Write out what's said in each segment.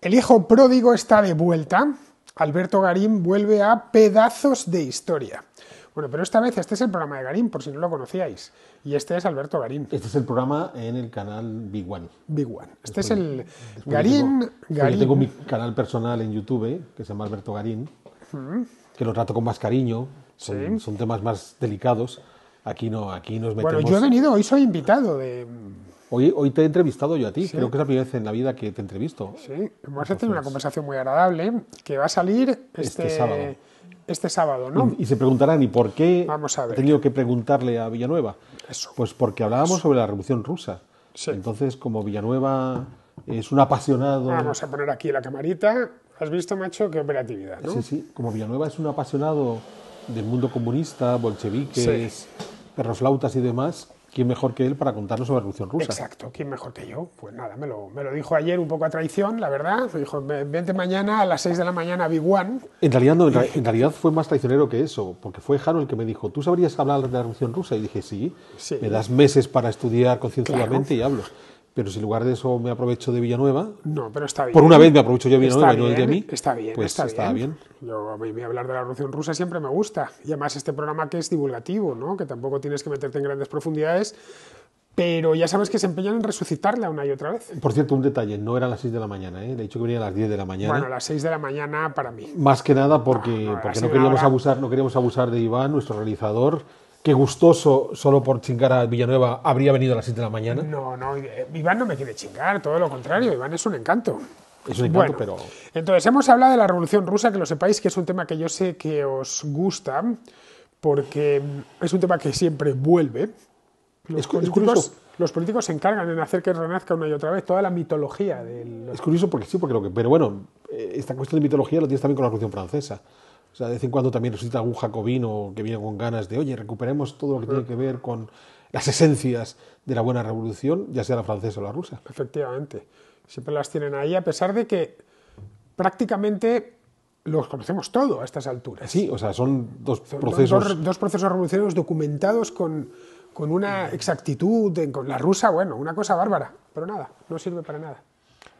El hijo pródigo está de vuelta. Alberto Garín vuelve a Pedazos de Historia. Bueno, pero esta vez este es el programa de Garín, por si no lo conocíais. Y este es Alberto Garín. Este es el programa en el canal Big One. Big One. Este es el Garín. Tengo, tengo mi canal personal en YouTube, eh, que se llama Alberto Garín, que lo trato con más cariño. Son, temas más delicados. Aquí no, aquí nos metemos. Bueno, yo he venido, hoy soy invitado de, Hoy, te he entrevistado yo a ti, creo que es la primera vez en la vida que te entrevisto. Sí, hemos una conversación muy agradable que va a salir este, este, este sábado. ¿no? Y, se preguntarán, ¿y por qué he tenido que preguntarle a Villanueva? Pues porque hablábamos sobre la Revolución Rusa. Entonces, como Villanueva es un apasionado... Vamos a poner aquí la camarita. Has visto, macho, qué operatividad, ¿no? Sí, sí. Como Villanueva es un apasionado del mundo comunista, bolcheviques, perroflautas y demás, ¿Quién mejor que él para contarnos sobre la Revolución Rusa? Exacto, ¿quién mejor que yo? Pues nada, me lo, me lo dijo ayer un poco a traición, la verdad. Me dijo, vente mañana a las 6 de la mañana a Big One. En realidad, no, en, realidad fue más traicionero que eso, porque fue Jaro el que me dijo, ¿tú sabrías hablar de la Revolución Rusa? Y dije, sí, me das meses para estudiar concienzudamente y hablo pero si en lugar de eso me aprovecho de Villanueva. No, pero está bien. Por una vez me aprovecho yo de Villanueva y no de mí. Está bien, pues está, bien. Yo, a mí hablar de la Revolución Rusa siempre me gusta. Y además este programa que es divulgativo, ¿no? que tampoco tienes que meterte en grandes profundidades, pero ya sabes que se empeñan en resucitarla una y otra vez. Por cierto, un detalle, no a las 6 de la mañana, ¿eh? le he dicho que venía a las 10 de la mañana. Bueno, a las 6 de la mañana para mí. Más que nada porque ah, porque no queríamos, abusar, no queríamos abusar de Iván, nuestro realizador Qué gustoso solo por chingar a Villanueva habría venido a las 7 de la mañana. No, no, eh, Iván no me quiere chingar, todo lo contrario, Iván es un encanto. Es un encanto, pero. Entonces, hemos hablado de la Revolución Rusa, que lo sepáis que es un tema que yo sé que os gusta, porque es un tema que siempre vuelve. es, curioso. los políticos se encargan en hacer que renazca una y otra vez toda la mitología del. Es curioso porque sí, porque lo que. Pero bueno, eh, esta cuestión de mitología lo tienes también con la Revolución Francesa sea, de vez en cuando también necesita algún jacobino que viene con ganas de, oye, recuperemos todo lo que tiene que ver con las esencias de la buena revolución, ya sea la francesa o la rusa. Efectivamente, siempre las tienen ahí, a pesar de que prácticamente los conocemos todo a estas alturas. Sí, o sea, son dos procesos. Dos, procesos revolucionarios documentados con, con una exactitud, con la rusa, bueno, una cosa bárbara, pero nada, no sirve para nada.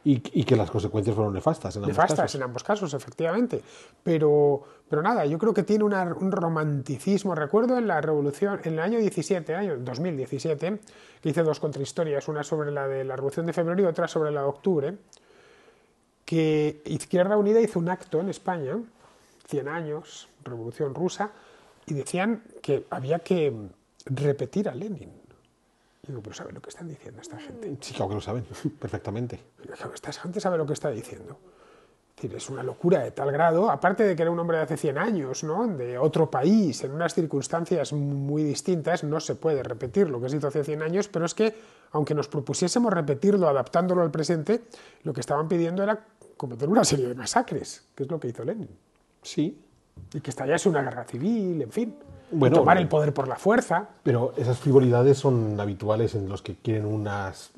Y, que las consecuencias fueron nefastas en ambos nefastas, casos. en ambos casos, efectivamente. Pero, pero nada, yo creo que tiene un romanticismo. Recuerdo en la revolución, en el año 17, año 2017, que hice dos contrahistorias, una sobre la de la revolución de febrero y otra sobre la de octubre, que Izquierda Unida hizo un acto en España, 100 años, revolución rusa, y decían que había que repetir a Lenin pero ¿saben lo que están diciendo esta gente? Mm. Sí, claro que lo saben, perfectamente. Esta gente sabe lo que está diciendo. Es, una locura de tal grado, aparte de que era un hombre de hace 100 años, ¿no? de otro país, en unas circunstancias muy distintas, no se puede repetir lo que se hizo hace 100 años, pero es que, aunque nos propusiésemos repetirlo adaptándolo al presente, lo que estaban pidiendo era cometer una serie de masacres, que es lo que hizo Lenin. Sí. Y que estallase una guerra civil, en fin bueno, tomar eh, el poder por la fuerza. Pero esas frivolidades son habituales en los que quieren unas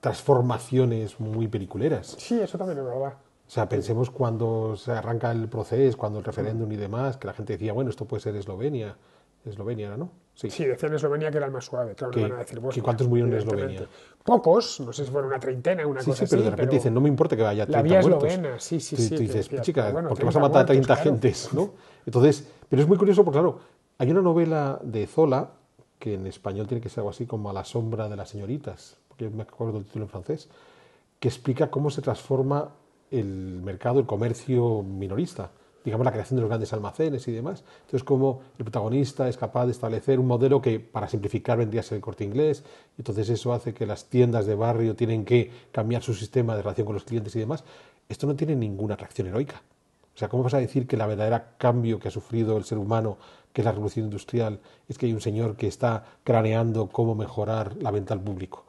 transformaciones muy periculeras. Sí, eso también es verdad. O sea, pensemos cuando se arranca el proceso, cuando el referéndum y demás, que la gente decía, bueno, esto puede ser Eslovenia. Eslovenia ¿no? Sí. sí, decían Eslovenia que era el más suave, claro, que, van a decir ¿Y ¿Cuántos murieron en Eslovenia? Pocos, no sé si fueron una treintena, una sí, cosa sí, pero de repente dicen, no me importa que vaya 30 La vía muertos. eslovena, sí, sí, sí. Tú, dices, chica, ¿por qué vas a matar a 30 gentes? ¿no? Entonces, pero es muy curioso porque, claro, hay una novela de Zola, que en español tiene que ser algo así como A la sombra de las señoritas, porque me acuerdo del título en francés, que explica cómo se transforma el mercado, el comercio minorista, digamos la creación de los grandes almacenes y demás. Entonces, cómo el protagonista es capaz de establecer un modelo que, para simplificar, vendría a ser el corte inglés, entonces eso hace que las tiendas de barrio tienen que cambiar su sistema de relación con los clientes y demás. Esto no tiene ninguna atracción heroica. O sea, ¿cómo vas a decir que la verdadera cambio que ha sufrido el ser humano, que es la revolución industrial, es que hay un señor que está craneando cómo mejorar la venta al público?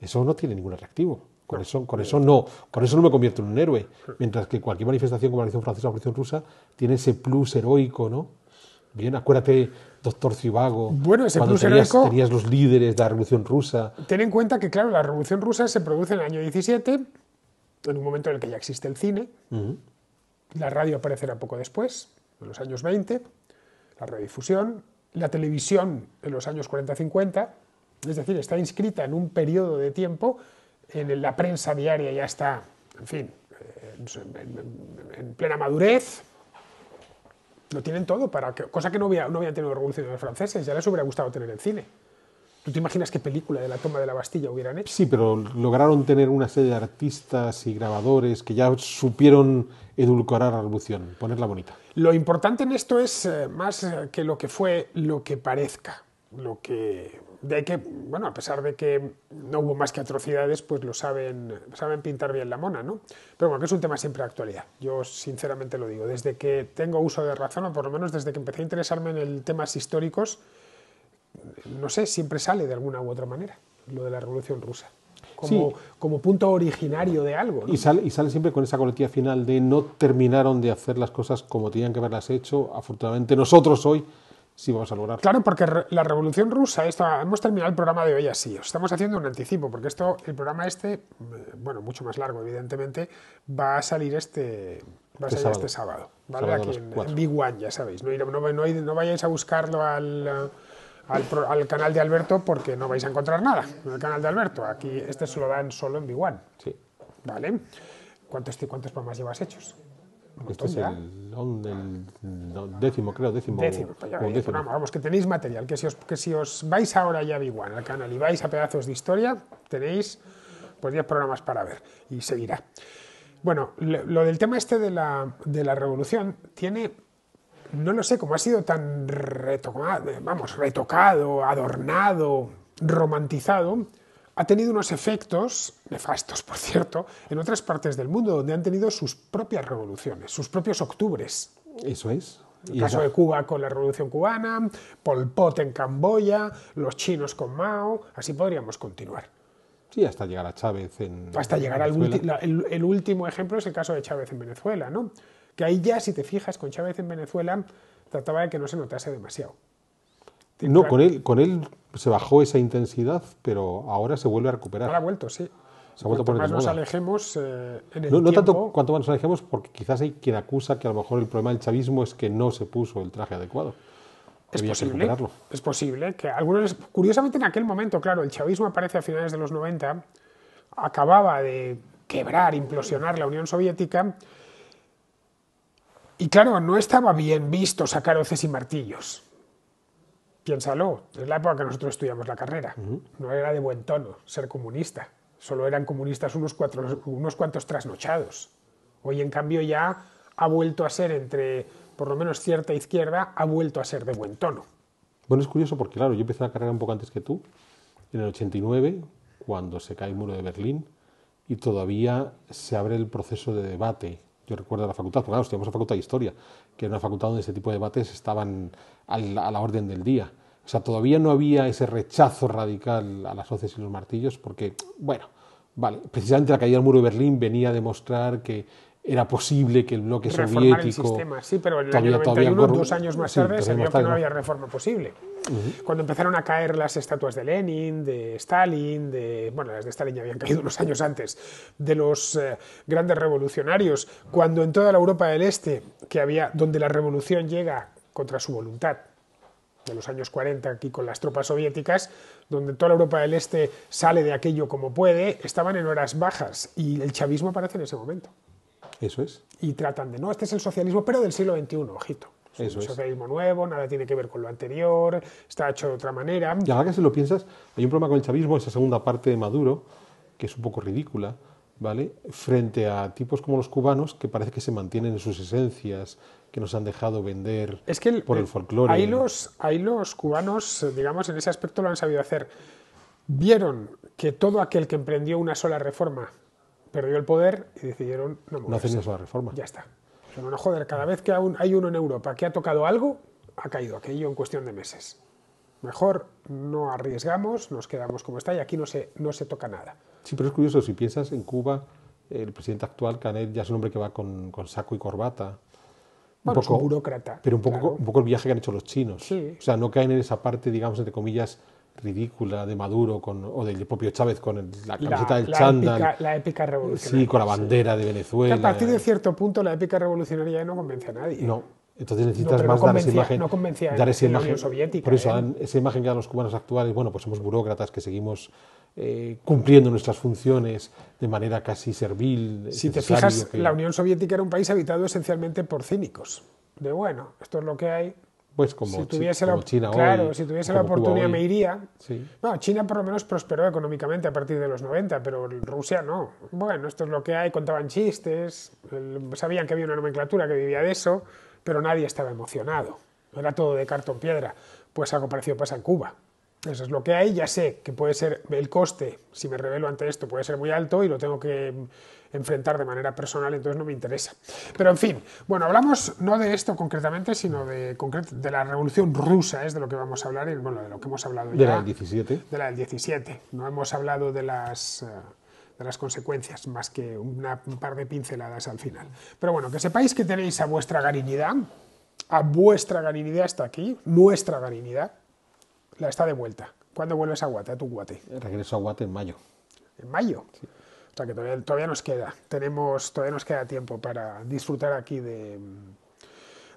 Eso no tiene ningún atractivo. Con eso, con eso no, con eso no me convierto en un héroe. Mientras que cualquier manifestación como la Revolución Francesa o la Revolución Rusa tiene ese plus heroico, ¿no? Bien, acuérdate, doctor Zivago, bueno, ese plus heroico, tenías los líderes de la Revolución Rusa. Ten en cuenta que, claro, la Revolución Rusa se produce en el año 17, en un momento en el que ya existe el cine. La radio aparecerá poco después, en los años 20, la radiodifusión, la televisión en los años 40-50, es decir, está inscrita en un periodo de tiempo, en la prensa diaria ya está, en fin, en, plena madurez, lo tienen todo, para que, cosa que no, habían tenido los revolucionarios franceses, ya les hubiera gustado tener el cine. ¿Tú te imaginas qué película de la toma de la Bastilla hubieran hecho? Sí, pero lograron tener una serie de artistas y grabadores que ya supieron edulcorar la revolución, ponerla bonita. Lo importante en esto es eh, más eh, que lo que fue, lo que parezca, lo que de que, bueno, a pesar de que no hubo más que atrocidades, pues lo saben, saben pintar bien la mona, ¿no? Pero bueno, que es un tema siempre de actualidad. Yo sinceramente lo digo, desde que tengo uso de razón, o por lo menos desde que empecé a interesarme en temas históricos, no sé, siempre sale de alguna u otra manera, lo de la Revolución Rusa. Como, como punto originario de algo. Y, sale, y sale siempre con esa coletilla final de no terminaron de hacer las cosas como tenían que haberlas hecho. Afortunadamente nosotros hoy sí vamos a lograr. Claro, porque la Revolución Rusa, esto, hemos terminado el programa de hoy así, os estamos haciendo un anticipo, porque esto, el programa este, mm, bueno, mucho más largo, evidentemente, va a salir este, va a este salir este sábado, Aquí en, ya sabéis, no vayáis a buscarlo al al, al, canal de Alberto porque no vais a encontrar nada en el canal de Alberto. Aquí este se lo dan solo en V1. Sí. ¿Vale? ¿Cuántos, cuántos programas llevas hechos? Este es el, décimo, creo, décimo. Pues vamos, que tenéis material, que si os, que si os vais ahora ya a V1 al canal y vais a pedazos de historia, tenéis pues 10 programas para ver y seguirá. Bueno, lo, lo del tema este de la, de la revolución tiene no lo sé, como ha sido tan retocado, vamos, retocado, adornado, romantizado, ha tenido unos efectos, nefastos por cierto, en otras partes del mundo donde han tenido sus propias revoluciones, sus propios octubres. Eso es. El caso de Cuba con la Revolución Cubana, Pol Pot en Camboya, los chinos con Mao, así podríamos continuar. Sí, hasta llegar a Chávez en. Hasta llegar al el, último ejemplo es el caso de Chávez en Venezuela, ¿no? Que ahí ya, si te fijas, con Chávez en Venezuela trataba de que no se notase demasiado. No, con él, con él se bajó esa intensidad, pero ahora se vuelve a recuperar. Ahora ha vuelto, sí. Se ha vuelto cuanto más nos alejemos eh, en el no, no tanto cuanto más nos alejemos, porque quizás hay quien acusa que a lo mejor el problema del chavismo es que no se puso el traje adecuado. Es posible, es posible que algunos, curiosamente en aquel momento, claro, el chavismo aparece a finales de los 90, acababa de quebrar, implosionar la Unión Soviética, y claro, no estaba bien visto sacar hoces y martillos. Piénsalo, es la época que nosotros estudiamos la carrera. No era de buen tono ser comunista. Solo eran comunistas unos, unos cuantos trasnochados. Hoy, en cambio, ya ha vuelto a ser entre, por lo menos cierta izquierda, ha vuelto a ser de buen tono. Bueno, es curioso porque, claro, yo empecé la carrera un poco antes que tú, en el 89, cuando se cae el muro de Berlín, y todavía se abre el proceso de debate yo recuerdo la facultad, porque claro, estudiamos la facultad de Historia, que era una facultad donde este tipo de debates estaban a la, orden del día. O sea, todavía no había ese rechazo radical a las hoces y los martillos, porque, bueno, vale, precisamente la caída del muro de Berlín venía a demostrar que era posible que el bloque reformar soviético... sistema, sí, pero todavía, dos años más tarde, se vio que no había reforma posible. Cuando empezaron a caer las estatuas de Lenin, de Stalin, de, bueno, las de Stalin ya habían caído unos años antes, de los eh, grandes revolucionarios, cuando en toda la Europa del Este, que había, donde la revolución llega contra su voluntad, de los años 40 aquí con las tropas soviéticas, donde toda la Europa del Este sale de aquello como puede, estaban en horas bajas y el chavismo aparece en ese momento. Eso es. Y tratan de, no, este es el socialismo, pero del siglo XXI, ojito es un socialismo nuevo, nada tiene que ver con lo anterior, está hecho de otra manera. Y ahora que se lo piensas, hay un problema con el chavismo, esa segunda parte de Maduro, que es un poco ridícula, ¿vale? Frente a tipos como los cubanos que parece que se mantienen en sus esencias, que nos han dejado vender por el eh, folclore. Ahí los, ahí los cubanos, digamos, en ese aspecto lo han sabido hacer. Vieron que todo aquel que emprendió una sola reforma perdió el poder y decidieron no hacer No reforma. Ya está. Pero no joder, cada vez que hay uno en Europa que ha tocado algo, ha caído aquello en cuestión de meses. Mejor no arriesgamos, nos quedamos como está y aquí no se, no se toca nada. Sí, pero es curioso, si piensas en Cuba, el presidente actual, Canet, ya es un hombre que va con, con saco y corbata. Un poco, es burócrata. Pero un poco, un poco el viaje que han hecho los chinos. Sí. O sea, no caen en esa parte, digamos, entre comillas, ridícula de Maduro con, o del propio Chávez con la camiseta del la la épica revolucionaria. Sí, con la bandera de Venezuela. a partir de cierto punto la épica revolucionaria ya no convence a nadie. No, entonces necesitas más dar esa imagen. No dar esa imagen, Soviética, Por eso, ¿eh? esa imagen que dan los cubanos actuales, bueno, pues somos burócratas que seguimos eh, cumpliendo nuestras funciones de manera casi servil. Si te fijas, la Unión Soviética era un país habitado esencialmente por cínicos. De bueno, esto es lo que hay, pues como, si tuviese la, China si tuviese la oportunidad me iría. China por lo menos prosperó económicamente a partir de los 90, pero Rusia no. Bueno, esto es lo que hay, contaban chistes, sabían que había una nomenclatura que vivía de eso, pero nadie estaba emocionado. Era todo de cartón piedra. Pues algo parecido pasa en Cuba. Eso es lo que hay. Ya sé que puede ser el coste, si me revelo ante esto, puede ser muy alto y lo tengo que enfrentar de manera personal, entonces no me interesa. Pero en fin, bueno, hablamos no de esto concretamente, sino de, de la revolución rusa, es de lo que vamos a hablar, y bueno, de lo que hemos hablado de ya. ¿De la del 17? De la del 17. No hemos hablado de las, eh, de las consecuencias, más que un par de pinceladas al final. Pero bueno, que sepáis que tenéis a vuestra garinidad, a vuestra garinidad hasta aquí, nuestra garinidad, la está de vuelta. ¿Cuándo vuelves a Guate, a tu Guate? Regreso a Guate en mayo. ¿En mayo? O sea que todavía, nos queda. Tenemos, todavía nos queda tiempo para disfrutar aquí de,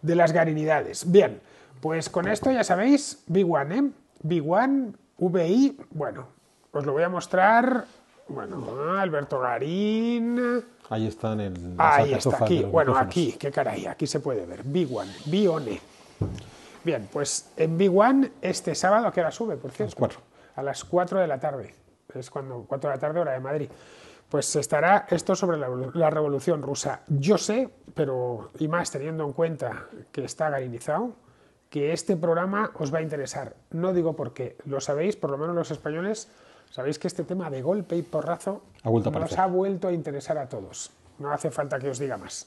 de las garinidades. Bien, pues con esto ya sabéis, B1, ¿eh? B1, VI, bueno, os lo voy a mostrar. Bueno, Alberto Garín. Ahí están el. Ahí está, aquí. Bueno, aquí, qué caray, aquí se puede ver. B1, Bione. Bien, pues en Big One este sábado, ¿a qué hora sube, por A las 4. A las 4 de la tarde. Es cuando 4 de la tarde, hora de Madrid. Pues estará esto sobre la, revolución rusa. Yo sé, pero y más teniendo en cuenta que está galinizado, que este programa os va a interesar. No digo porque lo sabéis, por lo menos los españoles, sabéis que este tema de golpe y porrazo nos ha vuelto a interesar a todos. No hace falta que os diga más.